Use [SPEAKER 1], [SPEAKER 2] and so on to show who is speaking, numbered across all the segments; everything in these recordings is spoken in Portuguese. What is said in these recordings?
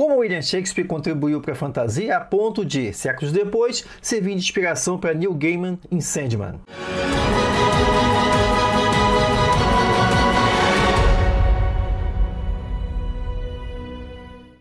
[SPEAKER 1] Como William Shakespeare contribuiu para a fantasia a ponto de, séculos depois, servir de inspiração para Neil Gaiman em Sandman.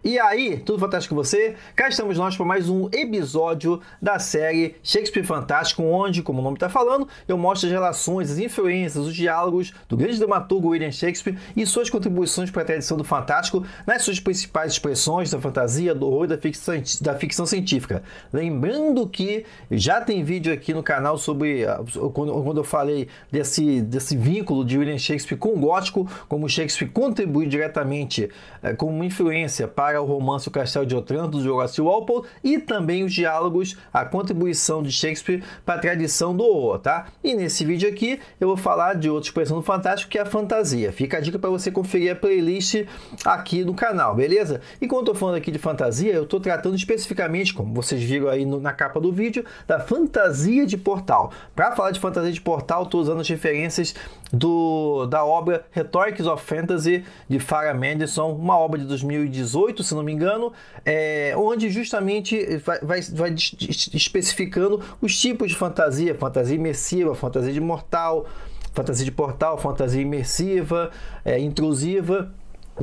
[SPEAKER 1] E aí, tudo fantástico com você? Cá estamos nós para mais um episódio da série Shakespeare Fantástico, onde, como o nome está falando, eu mostro as relações, as influências, os diálogos do grande dramaturgo William Shakespeare e suas contribuições para a tradição do fantástico nas suas principais expressões da fantasia, do horror e da ficção, da ficção científica. Lembrando que já tem vídeo aqui no canal sobre ah, quando eu falei desse, desse vínculo de William Shakespeare com o gótico, como Shakespeare contribui diretamente eh, como influência para o romance O Castelo de Otranto, do Horace Walpole, e também os diálogos, a contribuição de Shakespeare para a tradição do horror, tá? E nesse vídeo aqui eu vou falar de outra expressão do Fantástico, que é a fantasia. Fica a dica para você conferir a playlist aqui no canal, beleza? enquanto eu tô falando aqui de fantasia, eu estou tratando especificamente, como vocês viram aí no, na capa do vídeo, da fantasia de portal. Para falar de fantasia de portal, estou usando as referências do, da obra Rhetorics of Fantasy, de Farah Mendelssohn, uma obra de 2018, 8, se não me engano, é, onde justamente vai, vai, vai especificando os tipos de fantasia: fantasia imersiva, fantasia de mortal, fantasia de portal, fantasia imersiva, é, intrusiva.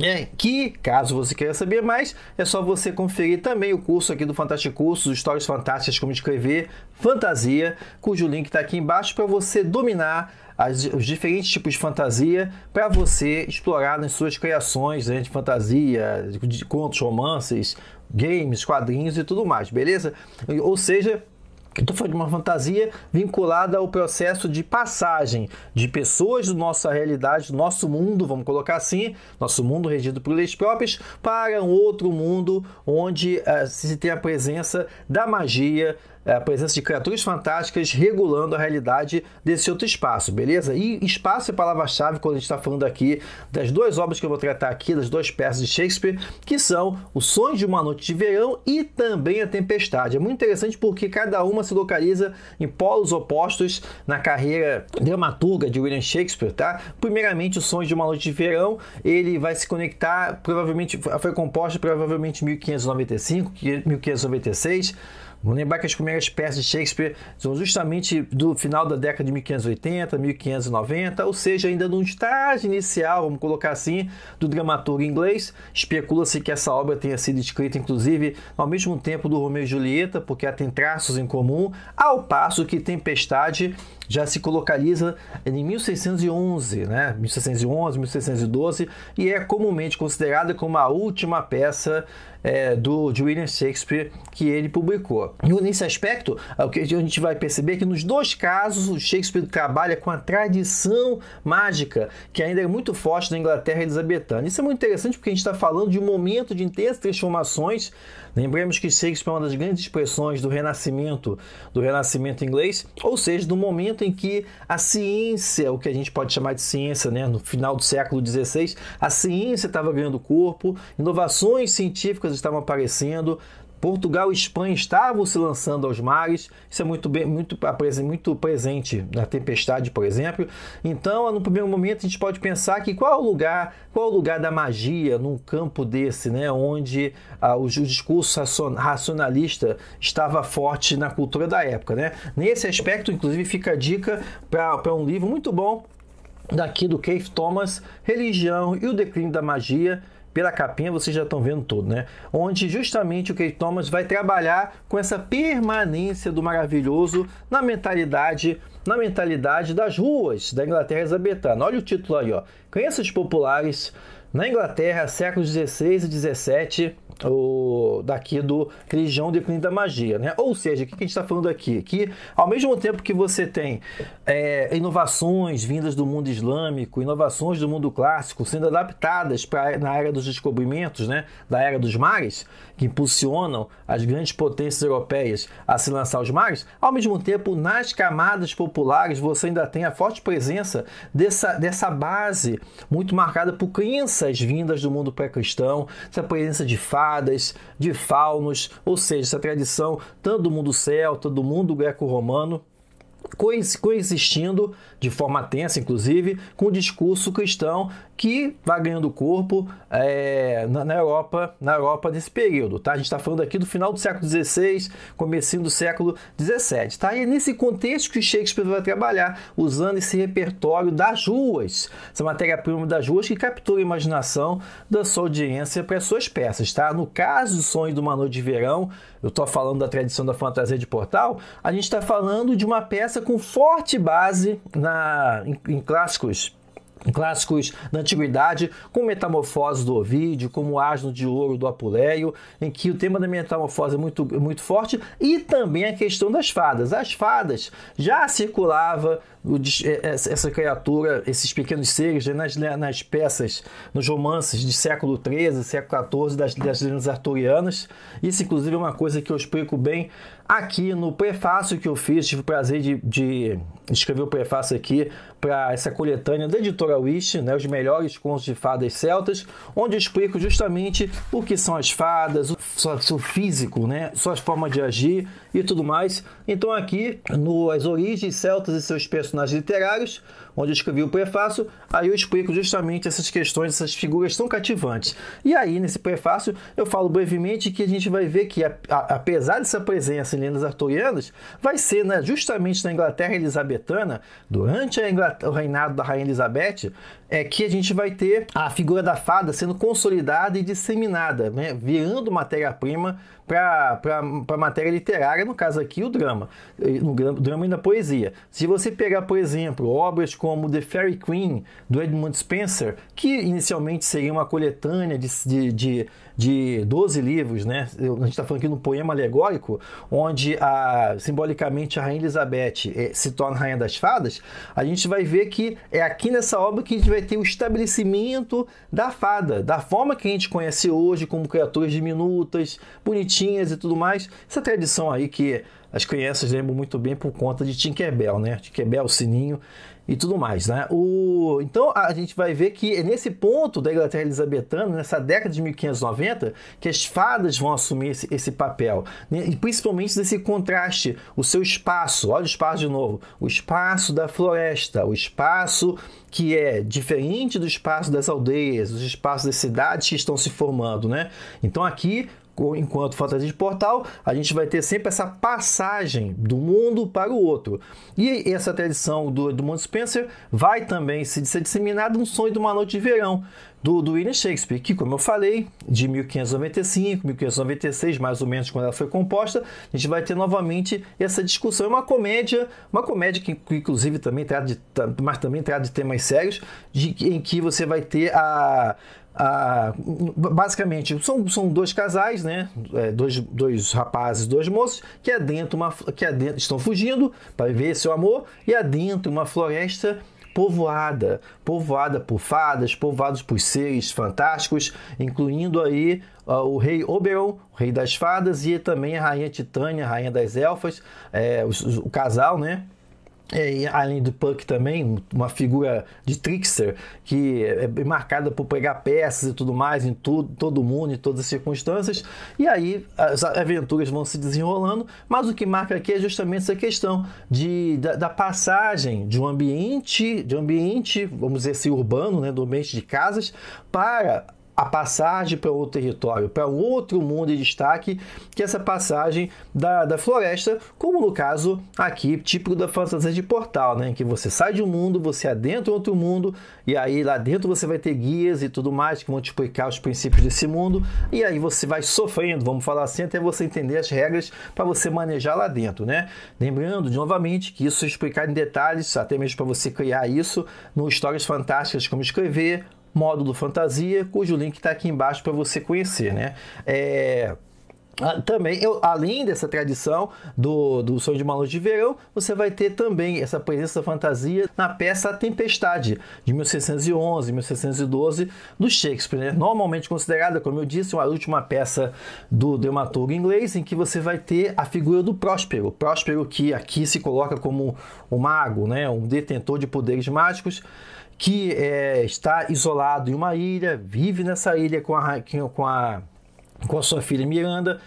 [SPEAKER 1] É, que, caso você queira saber mais, é só você conferir também o curso aqui do Fantástico Curso, Histórias Fantásticas Como Escrever Fantasia, cujo link está aqui embaixo para você dominar as, os diferentes tipos de fantasia para você explorar nas suas criações né, de fantasia, de contos, romances, games, quadrinhos e tudo mais, beleza? Ou seja, Estou falando de uma fantasia vinculada ao processo de passagem de pessoas da nossa realidade, do nosso mundo, vamos colocar assim, nosso mundo regido por leis próprias, para um outro mundo onde uh, se tem a presença da magia, é, a presença de criaturas fantásticas regulando a realidade desse outro espaço, beleza? E espaço é palavra-chave quando a gente está falando aqui das duas obras que eu vou tratar aqui, das duas peças de Shakespeare, que são O Sonho de uma Noite de Verão e também A Tempestade. É muito interessante porque cada uma se localiza em polos opostos na carreira dramaturga de William Shakespeare, tá? Primeiramente, O Sonho de uma Noite de Verão, ele vai se conectar, provavelmente, foi composto provavelmente em 1595, 1596, Vamos lembrar que as primeiras peças de Shakespeare são justamente do final da década de 1580, 1590, ou seja, ainda no estágio inicial, vamos colocar assim, do dramaturgo inglês. Especula-se que essa obra tenha sido escrita, inclusive, ao mesmo tempo do Romeu e Julieta, porque ela tem traços em comum, ao passo que Tempestade já se localiza em 1611, né? 1611, 1612 e é comumente considerada como a última peça é, do de William Shakespeare que ele publicou. E nesse aspecto, é o que a gente vai perceber que nos dois casos o Shakespeare trabalha com a tradição mágica que ainda é muito forte na Inglaterra elizabetana. Isso é muito interessante porque a gente está falando de um momento de intensas transformações. Lembremos que Shakespeare é uma das grandes expressões do Renascimento, do Renascimento inglês, ou seja, do momento momento em que a ciência, o que a gente pode chamar de ciência, né, no final do século XVI, a ciência estava ganhando corpo, inovações científicas estavam aparecendo, Portugal e Espanha estavam se lançando aos mares, isso é muito, bem, muito, muito presente na tempestade, por exemplo. Então, no primeiro momento, a gente pode pensar que qual é o lugar, qual é o lugar da magia num campo desse, né, onde ah, o, discurso racionalista estava forte na cultura da época. Né? Nesse aspecto, inclusive, fica a dica para um livro muito bom daqui do Keith Thomas, Religião e o Declínio da Magia, pela capinha vocês já estão vendo tudo, né? Onde justamente o Kate Thomas vai trabalhar com essa permanência do maravilhoso na mentalidade na mentalidade das ruas da Inglaterra exabetana. Olha o título aí, ó. Crenças populares na Inglaterra, séculos 16 e 17 o, daqui do Religião Dependente da Magia. Né? Ou seja, o que a gente está falando aqui? Que ao mesmo tempo que você tem é, inovações vindas do mundo islâmico, inovações do mundo clássico sendo adaptadas pra, na era dos descobrimentos, né? da era dos mares, que impulsionam as grandes potências europeias a se lançar aos mares, ao mesmo tempo, nas camadas populares, você ainda tem a forte presença dessa, dessa base muito marcada por crenças vindas do mundo pré-cristão, essa presença de fato fadas, de faunos, ou seja, essa tradição tanto do mundo celta, do mundo greco-romano, coexistindo de forma tensa, inclusive, com o discurso cristão que vai ganhando corpo é, na, na, Europa, na Europa nesse período, tá? A gente está falando aqui do final do século XVI, comecinho do século XVII, tá? E é nesse contexto que Shakespeare vai trabalhar, usando esse repertório das ruas, essa matéria-prima das ruas que captura a imaginação da sua audiência para suas peças, tá? No caso do Sonho de uma Noite de Verão, eu estou falando da tradição da fantasia de portal, a gente está falando de uma peça com forte base na, em, em clássicos clássicos da antiguidade, com Metamorfose do Ovídio, como Asno de Ouro do Apuleio, em que o tema da metamorfose é muito, muito forte, e também a questão das fadas. As fadas já circulava é, é, essa criatura, esses pequenos seres, né, nas, né, nas peças, nos romances de século XIII, século XIV, das, das lendas arturianas. Isso, inclusive, é uma coisa que eu explico bem aqui no prefácio que eu fiz. Tive o prazer de, de escrever o prefácio aqui para essa coletânea da editora Wish, né, os melhores contos de fadas celtas, onde eu explico justamente o que são as fadas, o seu físico, né, suas formas de agir e tudo mais. Então, aqui, no As Origens Celtas e seus personagens personagens literários, onde eu escrevi o prefácio, aí eu explico justamente essas questões, essas figuras tão cativantes. E aí, nesse prefácio, eu falo brevemente que a gente vai ver que, a, a, apesar dessa presença em lendas arturianas, vai ser né, justamente na Inglaterra elizabetana, durante o reinado da Rainha Elizabeth, é que a gente vai ter a figura da fada sendo consolidada e disseminada, né, virando matéria-prima para matéria literária, no caso aqui o drama, no drama e na poesia. Se você pegar por exemplo, obras como The Fairy Queen, do Edmund Spencer, que inicialmente seria uma coletânea de, de, de, de 12 livros, né? A gente está falando aqui no poema alegórico, onde a, simbolicamente a Rainha Elizabeth é, se torna Rainha das Fadas, a gente vai ver que é aqui nessa obra que a gente vai ter o estabelecimento da fada, da forma que a gente conhece hoje, como criaturas diminutas, bonitinhas e tudo mais. Essa tradição aí que as crianças lembram muito bem por conta de Tinkerbell, né? Tinkerbell, Sininho e tudo mais, né? O... Então a gente vai ver que é nesse ponto da Inglaterra elizabetana, nessa década de 1590, que as fadas vão assumir esse, esse papel, né? e principalmente desse contraste, o seu espaço, olha o espaço de novo, o espaço da floresta, o espaço que é diferente do espaço das aldeias, dos espaços das cidades que estão se formando, né? Então aqui enquanto fantasia de portal, a gente vai ter sempre essa passagem do mundo para o outro. E essa tradição do Edmund Spencer vai também se, ser disseminada no sonho de uma noite de verão, do, do William Shakespeare, que, como eu falei, de 1595, 1596, mais ou menos, quando ela foi composta, a gente vai ter novamente essa discussão. É uma comédia, uma comédia que, que inclusive, também trata de, mas também trata de temas sérios, de, em que você vai ter a ah, basicamente, são, são dois casais, né? É, dois, dois rapazes, dois moços, que adentram é uma, que adentram, é estão fugindo para viver seu amor e adentro é uma floresta povoada, povoada por fadas, povoados por seres fantásticos, incluindo aí uh, o rei Oberon, o rei das fadas, e também a rainha Titânia, a rainha das elfas, é, o, o casal, né? É, além do Puck também, uma figura de trickster que é, é marcada por pegar peças e tudo mais em tudo, todo mundo, em todas as circunstâncias. E aí as aventuras vão se desenrolando, mas o que marca aqui é justamente essa questão de, da, da passagem de um ambiente, de um ambiente, vamos dizer assim, urbano, né, do ambiente de casas, para a passagem para outro território, para outro mundo de destaque, que é essa passagem da, da floresta, como no caso aqui, típico da fantasia de portal, né? Em que você sai de um mundo, você adentra outro mundo, e aí lá dentro você vai ter guias e tudo mais que vão te explicar os princípios desse mundo, e aí você vai sofrendo, vamos falar assim, até você entender as regras para você manejar lá dentro, né? Lembrando, novamente, que isso é explicar em detalhes, até mesmo para você criar isso no Histórias Fantásticas, como escrever, módulo fantasia, cujo link está aqui embaixo para você conhecer, né? É... Ah, também, eu, além dessa tradição do, do Sonho de uma Luz de Verão, você vai ter também essa presença da fantasia na peça A Tempestade, de 1611, 1612, do Shakespeare. Né? Normalmente considerada, como eu disse, uma última peça do dramaturgo inglês, em que você vai ter a figura do Próspero. Próspero que aqui se coloca como o um mago, né? um detentor de poderes mágicos, que é, está isolado em uma ilha, vive nessa ilha com a, com a, com a sua filha Miranda,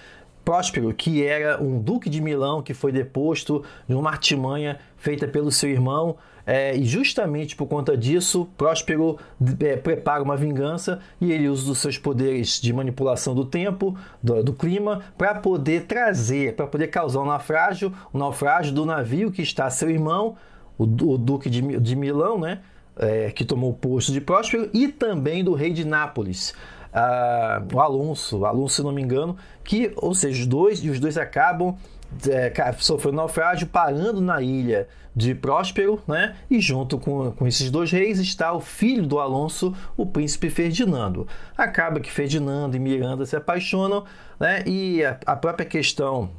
[SPEAKER 1] Próspero, que era um duque de Milão que foi deposto numa artimanha feita pelo seu irmão, é, e justamente por conta disso, Próspero é, prepara uma vingança e ele usa os seus poderes de manipulação do tempo, do, do clima, para poder trazer, para poder causar um naufrágio, um naufrágio do navio que está seu irmão, o, o duque de, de Milão, né? é, que tomou o posto de Próspero, e também do rei de Nápoles, o Alonso, Alonso, se não me engano, que, ou seja, os dois, e os dois acabam é, sofrendo naufrágio, parando na ilha de Próspero, né? E junto com, com esses dois reis está o filho do Alonso, o príncipe Ferdinando. Acaba que Ferdinando e Miranda se apaixonam, né? E a, a própria questão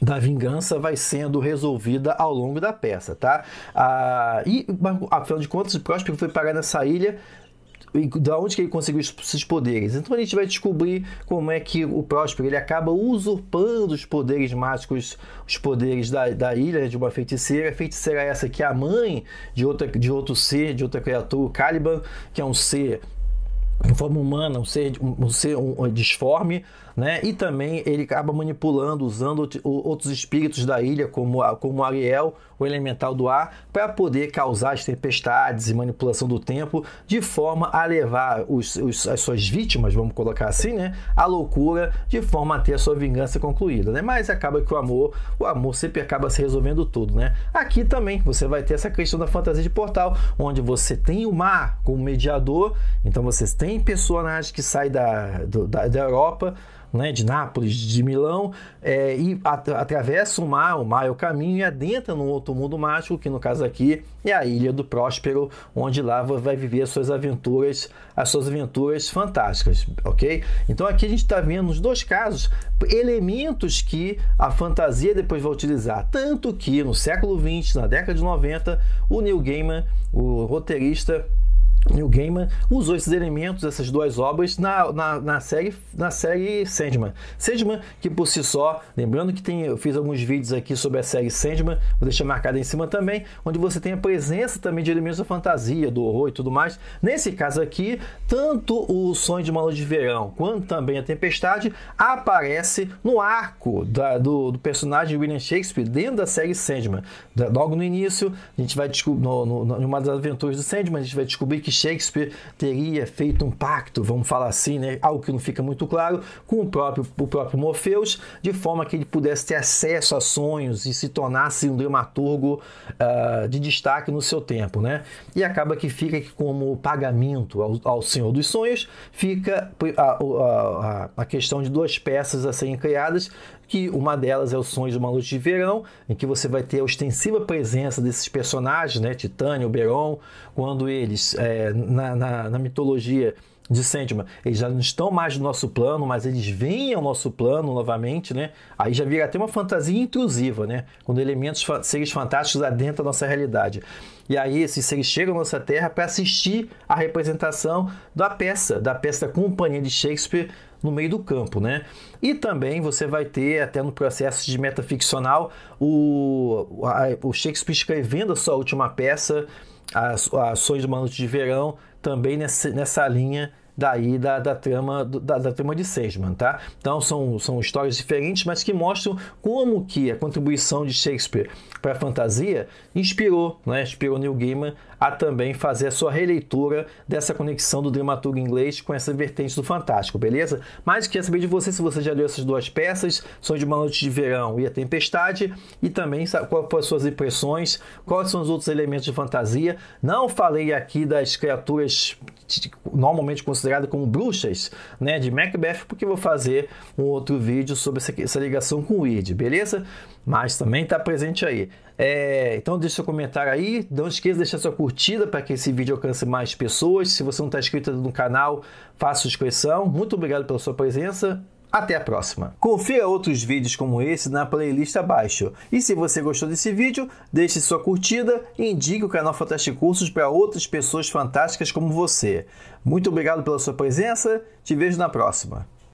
[SPEAKER 1] da vingança vai sendo resolvida ao longo da peça, tá? Ah, e, afinal de contas, o Próspero foi parar nessa ilha da onde que ele conseguiu esses poderes. Então a gente vai descobrir como é que o Próspero ele acaba usurpando os poderes mágicos, os poderes da, da ilha né, de uma feiticeira. A feiticeira é essa que é a mãe de, outra, de outro ser, de outra criatura, o Caliban, que é um ser em forma humana, um ser, um ser um, disforme, né? E também ele acaba manipulando, usando outros espíritos da ilha, como, como Ariel, o elemental do ar para poder causar as tempestades e manipulação do tempo de forma a levar os, os, as suas vítimas, vamos colocar assim, né, à loucura, de forma a ter a sua vingança concluída, né? Mas acaba que o amor, o amor sempre acaba se resolvendo tudo, né? Aqui também você vai ter essa questão da fantasia de portal, onde você tem o mar como mediador, então vocês têm personagens que saem da, do, da, da Europa né, de Nápoles, de Milão, é, e at atravessa o mar, o mar é o caminho, e adentra num outro mundo mágico, que no caso aqui é a Ilha do Próspero, onde lá vai viver as suas aventuras, as suas aventuras fantásticas, ok? Então aqui a gente está vendo nos dois casos elementos que a fantasia depois vai utilizar, tanto que no século XX, na década de 90, o Neil Gaiman, o roteirista Neil Gaiman usou esses elementos, essas duas obras, na, na, na, série, na série Sandman. Sandman, que por si só, lembrando que tem, eu fiz alguns vídeos aqui sobre a série Sandman, vou deixar marcado aí em cima também, onde você tem a presença também de elementos da fantasia, do horror e tudo mais. Nesse caso aqui, tanto o Sonho de uma Luz de Verão, quanto também a Tempestade, aparece no arco da, do, do, personagem William Shakespeare dentro da série Sandman. logo no início, a gente vai descobrir, no, numa das aventuras do Sandman, a gente vai descobrir que Shakespeare teria feito um pacto, vamos falar assim, né, algo que não fica muito claro, com o próprio, o próprio Morpheus, de forma que ele pudesse ter acesso a sonhos e se tornasse um dramaturgo uh, de destaque no seu tempo. Né? E acaba que fica como pagamento ao, ao Senhor dos Sonhos, fica a, ah, ah, a, a questão de duas peças a serem criadas, que uma delas é o Sonho de uma Noite de Verão, em que você vai ter a ostensiva presença desses personagens, né, Titânio, Oberon, quando eles, é, na, na, na, mitologia de Sandman, eles já não estão mais no nosso plano, mas eles vêm ao nosso plano novamente, né? Aí já vira até uma fantasia intrusiva, né? Quando elementos, seres fantásticos adentram a nossa realidade. E aí esses seres chegam à nossa terra para assistir a representação da peça, da peça da companhia de Shakespeare no meio do campo, né? E também você vai ter, até no processo de metaficcional, o, a, o Shakespeare escrevendo a sua última peça, as, as de uma Noite de Verão, também nessa, nessa linha daí da, da trama, da, da, trama de Sesman, tá? Então são, são histórias diferentes, mas que mostram como que a contribuição de Shakespeare para a fantasia inspirou, né? Inspirou Neil Gaiman a também fazer a sua releitura dessa conexão do dramaturgo inglês com essa vertente do fantástico, beleza? Mas queria saber de você se você já leu essas duas peças, Sonho de uma Noite de Verão e A Tempestade, e também quais foram as suas impressões, quais são os outros elementos de fantasia. Não falei aqui das criaturas normalmente consideradas considerado como bruxas né, de Macbeth, porque eu vou fazer um outro vídeo sobre essa, essa ligação com o Id, beleza? Mas também está presente aí. É, então deixa seu comentário aí, não esqueça de deixar sua curtida para que esse vídeo alcance mais pessoas. Se você não está inscrito no canal, faça inscrição. Muito obrigado pela sua presença até a próxima. Confira outros vídeos como esse na playlist abaixo. E se você gostou desse vídeo, deixe sua curtida e indique o canal Fantástico Cursos para outras pessoas fantásticas como você. Muito obrigado pela sua presença, te vejo na próxima.